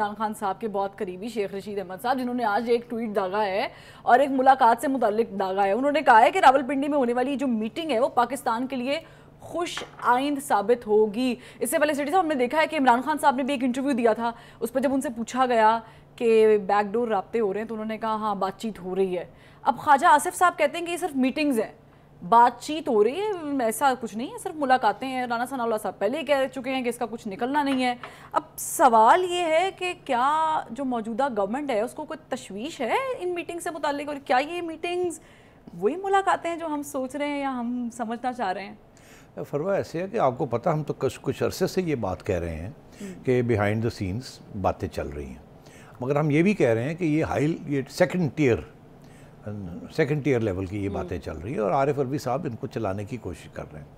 इमरान खान साहब के बहुत करीबी शेख रशीद अहमद साहब जिन्होंने आज एक ट्वीट दागा है और एक मुलाकात से मुतलिक दागा है उन्होंने कहा है कि रावलपिंडी में होने वाली जो मीटिंग है वो पाकिस्तान के लिए खुश आइंद साबित होगी इससे पहले सिटी साहब हमने देखा है कि इमरान खान साहब ने भी एक इंटरव्यू दिया था उस पर जब उनसे पूछा गया कि बैकडोर रबते हो रहे हैं तो उन्होंने कहा हाँ बातचीत हो रही है अब ख्वाजा आसिफ साहब कहते हैं कि ये सिर्फ मीटिंग्स हैं बातचीत हो रही है ऐसा कुछ नहीं है सिर्फ मुलाकातें हैं राना सनाउल्ला साहब पहले ही कह चुके हैं कि इसका कुछ निकलना नहीं है अब सवाल ये है कि क्या जो मौजूदा गवर्नमेंट है उसको कोई तशवीश है इन मीटिंग से मुतल और क्या ये मीटिंग्स वही मुलाकातें हैं जो हम सोच रहे हैं या हम समझना चाह रहे हैं फरवा ऐसे है कि आपको पता हम तो कुछ कुछ अरसे से ये बात कह रहे हैं हम्म। कि बिहाइंड द सीन्स बातें चल रही हैं मगर हम ये भी कह रहे हैं कि ये हाई ये second tier second year level की ये hmm. बातें चल रही है और आरिफ अरबी साहब इनको चलाने की कोशिश कर रहे हैं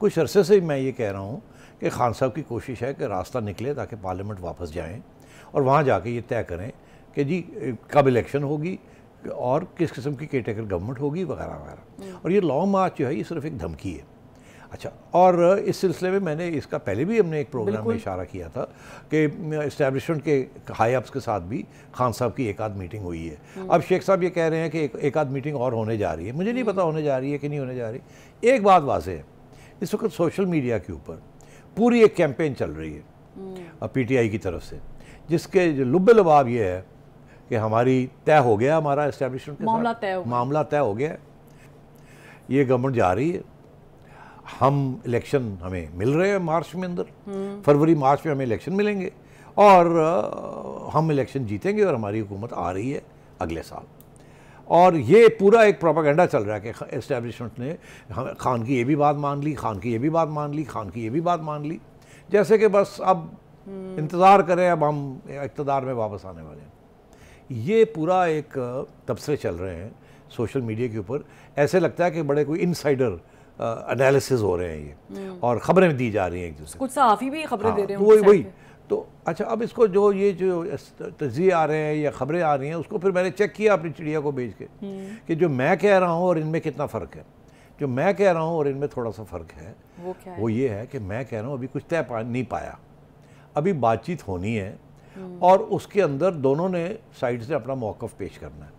कुछ अरसे से मैं ये कह रहा हूँ कि खान साहब की कोशिश है कि रास्ता निकले ताकि पार्लियामेंट वापस जाएँ और वहाँ जाके ये तय करें कि जी कब इलेक्शन होगी और किस किस्म की कैटेगरी गवर्नमेंट होगी वगैरह वगैरह hmm. और ये लॉन्ग मार्च जो है ये सिर्फ एक धमकी है अच्छा और इस सिलसिले में मैंने इसका पहले भी हमने एक प्रोग्राम में इशारा किया था कि इस्टेब्लिशमेंट के हाई अप्स के साथ भी खान साहब की एक आध मीटिंग हुई है हम्म। अब शेख साहब ये कह रहे हैं कि एक, एक आध मीटिंग और होने जा रही है मुझे नहीं हम्म। पता होने जा रही है कि नहीं होने जा रही एक बात वाज है इस वक्त सोशल मीडिया के ऊपर पूरी एक कैंपेन चल रही है पी टी आई की तरफ से जिसके जो लुब लबाव ये है कि हमारी तय हो गया हमारा इस्टेब्लिशमेंट मामला तय हो गया ये गवर्नमेंट जा रही है हम इलेक्शन हमें मिल रहे हैं मार्च में अंदर फरवरी मार्च में हमें इलेक्शन मिलेंगे और हम इलेक्शन जीतेंगे और हमारी हुकूमत आ रही है अगले साल और ये पूरा एक प्रोपागेंडा चल रहा है कि इस्टेब्लिशमेंट ने खान की ये भी बात मान ली खान की ये भी बात मान ली खान की ये भी बात मान ली जैसे कि बस अब इंतज़ार करें अब हम इकतदार में वापस आने वाले हैं ये पूरा एक तबसरे चल रहे हैं सोशल मीडिया के ऊपर ऐसे लगता है कि बड़े कोई इनसाइडर एनालिसिस हो रहे हैं ये हम्म। और ख़बरें दी जा रही हैं एक दूसरे कुछ साफी भी खबरें हाँ, दे रहे हैं तो वही वही तो अच्छा अब इसको जो ये जो तजिए आ रहे हैं या ख़बरें आ रही हैं उसको फिर मैंने चेक किया अपनी चिड़िया को भेज के हम्म। कि जो मैं कह रहा हूँ और इनमें कितना फ़र्क है जो मैं कह रहा हूँ और इनमें थोड़ा सा फ़र्क है वो, क्या है? वो ये है कि मैं कह रहा हूँ अभी कुछ तय पा नहीं पाया अभी बातचीत होनी है हम्म। और उसके अंदर दोनों ने साइड से अपना मौक़ पेश करना है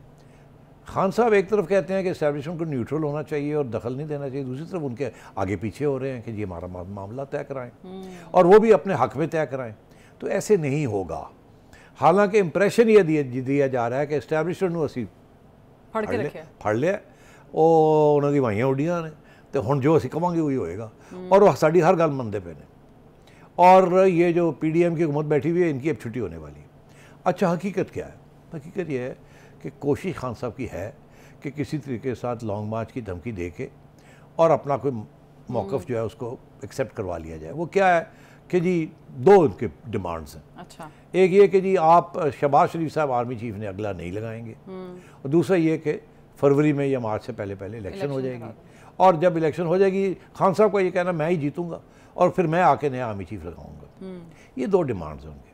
खान साहब एक तरफ कहते हैं कि इस्टेब्लिशमेंट को न्यूट्रल होना चाहिए और दखल नहीं देना चाहिए दूसरी तरफ उनके आगे पीछे हो रहे हैं कि ये हमारा मामला तय कराएं हम्म। और वो भी अपने हक में तय कराएं तो ऐसे नहीं होगा हालांकि इंप्रेशन ये दिया जा रहा है कि इस्टेब्लिशमेंट असी फड़ लिया ਰੱਖਿਆ उन्होंने वाइया उड़िया ने तो हम जो असं ਤੇ ਹੁਣ होएगा हम्म। और ਕਵਾਂਗੇ ਉਹੀ ਹੋਏਗਾ ਔਰ ਉਹ ਸਾਡੀ ਹਰ ਗੱਲ ਮੰਨਦੇ ਪਏ की हुकूमत बैठी हुई है इनकी अब छुट्टी होने वाली है अच्छा हकीकत क्या है हकीकत यह है कि कोशिश खान साहब की है कि किसी तरीके के साथ लॉन्ग मार्च की धमकी दे के और अपना कोई मौकफ़ हम्म। जो है उसको एक्सेप्ट करवा लिया जाए वो क्या है कि जी दो उनके डिमांड्स हैं अच्छा एक ये कि जी आप शबाज शरीफ साहब आर्मी चीफ ने अगला नहीं लगाएंगे हम्म। और दूसरा ये कि फरवरी में या मार्च से पहले पहले इलेक्शन हो जाएगी और जब इलेक्शन हो जाएगी खान साहब का ये कहना मैं ही जीतूंगा और फिर मैं आके नया आर्मी चीफ लगाऊंगा हम्म। ये दो डिमांड्स हैं उनके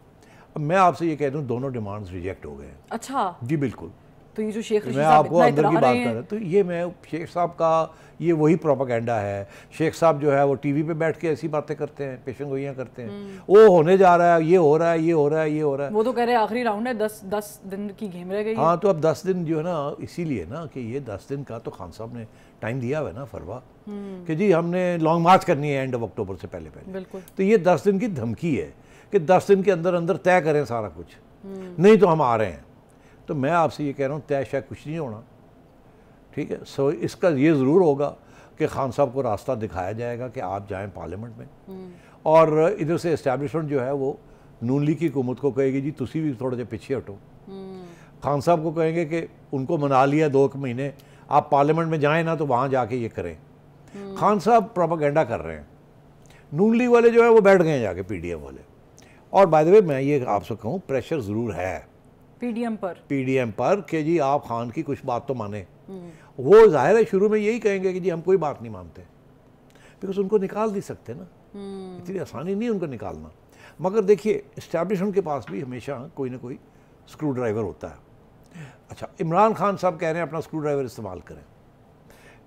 अब मैं आपसे ये कह दूँ दोनों डिमांड्स रिजेक्ट हो गए हैं अच्छा जी बिल्कुल तो ये जो शेख मैं आपको अंदर की बात कर रहा तो ये मैं शेख साहब का ये वही प्रोपागेंडा है शेख साहब जो है वो टीवी पे बैठ के ऐसी बातें करते हैं पेशन गोइयाँ करते हैं हम्म। वो होने जा रहा है ये हो रहा है ये हो रहा है ये हो रहा है वो तो कह रहे हैं आखिरी राउंड है दस दस दिन की घेम रह गई हाँ तो अब दस दिन जो है ना इसीलिए ना कि ये दस दिन का तो खान साहब ने टाइम दिया हुआ है ना फरवा हम्म। कि जी हमने लॉन्ग मार्च करनी है एंड ऑफ अक्टूबर से पहले पहले बिल्कुल तो ये दस दिन की धमकी है कि दस दिन के अंदर अंदर तय करें सारा कुछ नहीं तो हम आ रहे हैं तो मैं आपसे ये कह रहा हूँ तय शायद कुछ नहीं होना ठीक है सो इसका ये ज़रूर होगा कि खान साहब को रास्ता दिखाया जाएगा कि आप जाएँ पार्लियामेंट में और इधर से इस्टेबलिशमेंट जो है वो नून लीग की हुकूमत को कहेगी जी तुम भी थोड़ा जहा पीछे हटो खान साहब को कहेंगे कि उनको मना लिया दो महीने आप पार्लियामेंट में जाएँ ना तो वहाँ जाके ये करें खान साहब प्रोपागेंडा कर रहे हैं नून लीग वाले जो है वो बैठ गए जाके पीडीएम वाले और बाय द वे मैं ये आपसे कहूँ प्रेशर ज़रूर है पीडीएम पर पीडीएम पर कि जी आप खान की कुछ बात तो माने हम्म। वो जाहिर है शुरू में यही कहेंगे कि जी हम कोई बात नहीं मानते बिकॉज उनको निकाल नहीं सकते ना हम्म। इतनी आसानी नहीं उनको निकालना मगर देखिए इस्टेब्लिशमेंट के पास भी हमेशा कोई ना कोई स्क्रू ड्राइवर होता है अच्छा इमरान खान साहब कह रहे हैं अपना स्क्रू ड्राइवर इस्तेमाल करें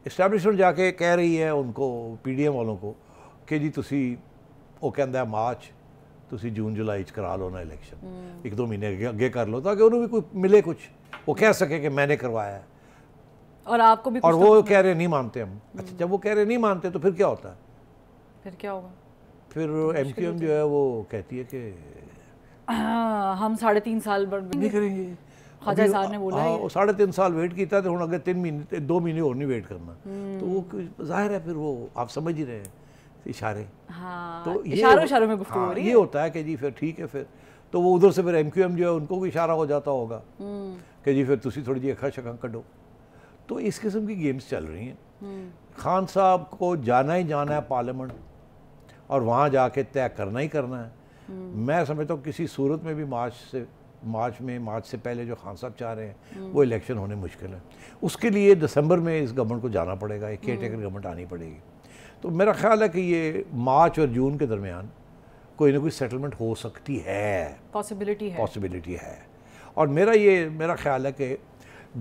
इस्टेब्लिशमेंट जाके कह रही है उनको पीडीएम वालों को कि जी तुम वो कहें है मार्च ਤੁਸੀਂ ਜੂਨ ਜੁਲਾਈ ਚ ਕਰਾ ਲਓ ਨਾ ਇਲੈਕਸ਼ਨ ਇੱਕ ਦੋ ਮਹੀਨੇ ਅੱਗੇ ਕਰ ਲਓ ਤਾਂ ਕਿ ਉਹਨੂੰ ਵੀ ਕੋਈ ਮਿਲੇ ਕੁਝ वो कह सके कि मैंने करवाया है और आपको भी और वो कह रहे नहीं मानते हम अच्छा जब वो कह रहे नहीं मानते तो फिर क्या होता है फिर क्या होगा फिर एम क्यू एम जो है वो कहती है कि हम साढ़े तीन साल नहीं करेंगे खाजा ने बोला साढ़े तीन साल वेट किया था तो अगर तीन महीने दो महीने और नहीं वेट करना तो वो जाहिर है फिर वो आप समझ ही रहे हैं इशारे हाँ, तो ये इशारों इशारों में हाँ, हो रही है ये होता है कि जी फिर ठीक है फिर तो वो उधर से फिर एम क्यू एम जो है उनको भी इशारा हो जाता होगा हम्म। कि जी फिर तुम थोड़ी जी अखा शखा कटो तो इस किस्म की गेम्स चल रही हैं हम्म। खान साहब को जाना ही जाना है पार्लियामेंट और वहाँ जाके तय करना ही करना है हम्म। मैं समझता हूँ किसी सूरत में भी मार्च से मार्च में मार्च से पहले जो खान साहब चाह रहे हैं वो इलेक्शन होने मुश्किल है उसके लिए दिसंबर में इस गवर्नमेंट को जाना पड़ेगा एक केयर टेकर गवर्नमेंट आनी पड़ेगी तो मेरा ख्याल है कि ये मार्च और जून के दरमियान कोई ना कोई सेटलमेंट हो सकती है पॉसिबिलिटी है पॉसिबिलिटी है और मेरा ये मेरा ख्याल है कि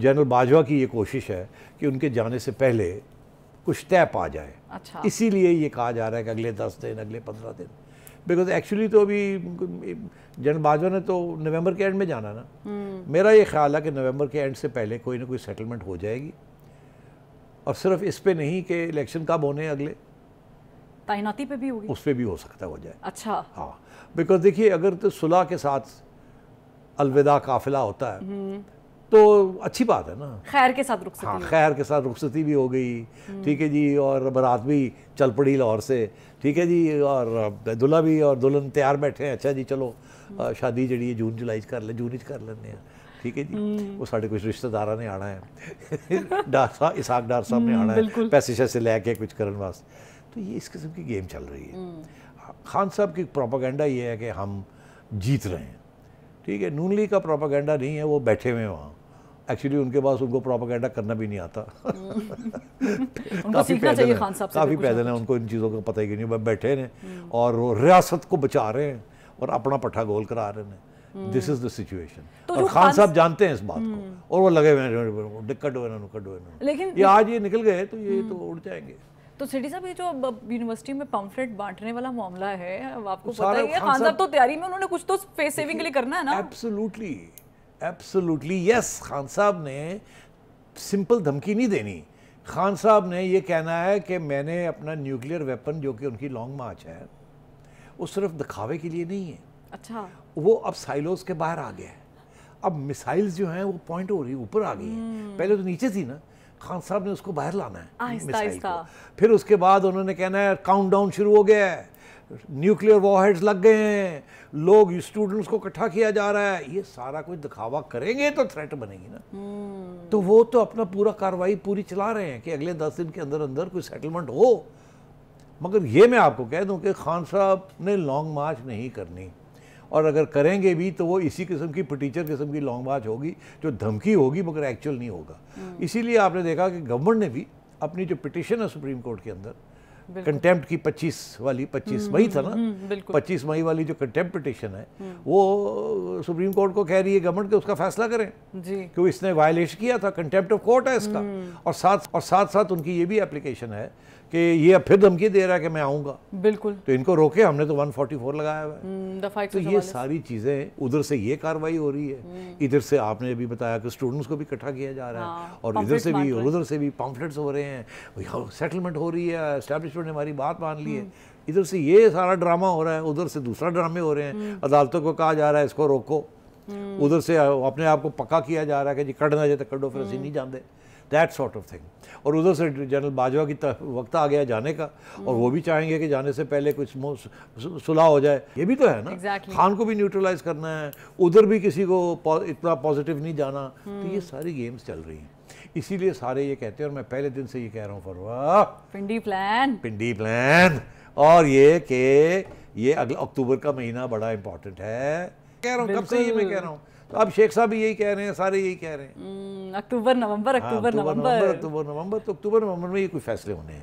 जनरल बाजवा की ये कोशिश है कि उनके जाने से पहले कुछ तय पा जाए अच्छा इसीलिए ये कहा जा रहा है कि अगले दस दिन अगले पंद्रह दिन बिकॉज एक्चुअली तो अभी जनरल बाजवा ने तो नवंबर के एंड में जाना ना हम्म। मेरा ये ख्याल है कि नवंबर के एंड से पहले कोई ना कोई सेटलमेंट हो जाएगी और सिर्फ इस पे नहीं कि इलेक्शन कब होने अगले तैनाती पे भी होगी उस पर भी हो सकता है हो जाए अच्छा हाँ बिकॉज देखिए अगर तो सुलह के साथ अलविदा काफिला होता है हम्म। तो अच्छी बात है ना खैर के साथ रुखसती हाँ खैर के साथ रुखसती भी हो गई हम्म। ठीक है जी और बारात भी चल पड़ी लाहौर से ठीक है जी और दुल्हा भी और दुल्हन तैयार बैठे हैं अच्छा जी चलो हम्म। शादी जड़ी है जून जुलाई कर ले जून कर लेने ठीक है जी वो साढ़े कुछ रिश्तेदारा ने आना है डार साहब इसाक डार साहब ने आना है पैसे शैसे लैके कुछ करने वास्ते तो ये इस किस्म की गेम चल रही है हम्म। हाँ, खान साहब की प्रोपागेंडा ये है कि हम जीत रहे हैं ठीक है नून लीग का प्रोपागेंडा नहीं है वो बैठे हुए वहाँ एक्चुअली उनके पास उनको प्रोपागेंडा करना भी नहीं आता हम्म। काफ़ी पैदल है काफ़ी पैदल है उनको इन चीज़ों का पता ही नहीं बैठे हैं हम्म। और रियासत को बचा रहे हैं और अपना पट्ठा गोल करा रहे हैं दिस इज द सिचुएशन और खान साहब जानते हैं इस बात को और वो लगे हुए हैं लेकिन ये आज ये निकल गए तो ये तो उड़ जाएंगे तो सिटी साहब ये जो यूनिवर्सिटी में पम्फलेट बांटने वाला मामला है आपको पता ही है खान साहब तो तैयारी में उन्होंने कुछ तो फेस सेविंग के लिए करना है ना एब्सोल्युटली एब्सोल्युटली यस खान साहब ने सिंपल धमकी नहीं देनी खान साहब ने ये कहना है कि मैंने अपना न्यूक्लियर वेपन जो कि उनकी लॉन्ग मार्च है वो सिर्फ दिखावे के लिए नहीं है अच्छा वो अब साइलोज के बाहर आ गया है अब मिसाइल्स जो हैं वो पॉइंट हो रही ऊपर आ गई है हम्म। पहले तो नीचे थी ना खान साहब ने उसको बाहर लाना है फिर उसके बाद उन्होंने कहना है काउंटडाउन शुरू हो गया है न्यूक्लियर वॉहेड्स लग गए हैं लोग स्टूडेंट्स को इकट्ठा किया जा रहा है ये सारा कुछ दिखावा करेंगे तो थ्रेट बनेगी ना hmm. तो वो तो अपना पूरा कार्रवाई पूरी चला रहे हैं कि अगले दस दिन के अंदर अंदर कोई सेटलमेंट हो मगर ये मैं आपको कह दूं कि खान साहब ने लॉन्ग मार्च नहीं करनी और अगर करेंगे भी तो वो इसी किस्म की पटीचर किस्म की लॉन्ग मार्च होगी जो धमकी होगी मगर एक्चुअल नहीं होगा हम्म। इसीलिए आपने देखा कि गवर्नमेंट ने भी अपनी जो पिटिशन है सुप्रीम कोर्ट के अंदर कंटेम्प्ट की 25 वाली 25 मई था ना 25 हम्म, हम्म, मई वाली जो कंटेम्प्ट पिटिशन है वो सुप्रीम कोर्ट को कह रही है गवर्नमेंट के उसका फैसला करें क्योंकि इसने वायलेट किया था कंटेम्प्ट ऑफ कोर्ट है इसका और साथ और साथ साथ उनकी ये भी एप्लीकेशन है कि ये फिर धमकी दे रहा है कि मैं आऊँगा बिल्कुल तो इनको रोके हमने तो 144 लगाया हुआ है हम्म, तो ये सारी चीज़ें उधर से ये कार्रवाई हो रही है हम्म। इधर से आपने अभी बताया कि स्टूडेंट्स को भी इकट्ठा किया जा रहा है हाँ, और इधर से भी उधर से भी पॉम्फलेट्स हो रहे हैं सेटलमेंट हाँ, हो रही है इस्टेब्लिशमेंट ने हमारी बात मान ली है हम्म। इधर से ये सारा ड्रामा हो रहा है उधर से दूसरा ड्रामे हो रहे हैं अदालतों को कहा जा रहा है इसको रोको उधर से अपने आप को पक्का किया जा रहा है कि जी ना जाए तो कटो फिर नहीं जानते दैट सॉर्ट ऑफ थिंग और उधर से जनरल बाजवा की वक्त आ गया जाने का और वो भी चाहेंगे कि जाने से पहले कुछ सुलह हो जाए ये भी तो है ना exactly. खान को भी न्यूट्रलाइज करना है उधर भी किसी को इतना पॉजिटिव नहीं जाना तो ये हम्म। सारी गेम्स चल रही हैं इसीलिए सारे ये कहते हैं और मैं पहले दिन से ये कह रहा हूँ फरवा पिंडी प्लान पिंडी प्लान और ये कि ये अगला अक्टूबर का महीना बड़ा इंपॉर्टेंट है कह रहा हूँ कब से ये मैं कह रहा हूँ तो अब शेख साहब भी यही कह रहे हैं सारे यही कह रहे हैं हम्म, अक्टूबर नवंबर हाँ, अक्टूबर नवंबर अक्टूबर नवंबर तो अक्टूबर नवंबर में ये कोई फैसले होने हैं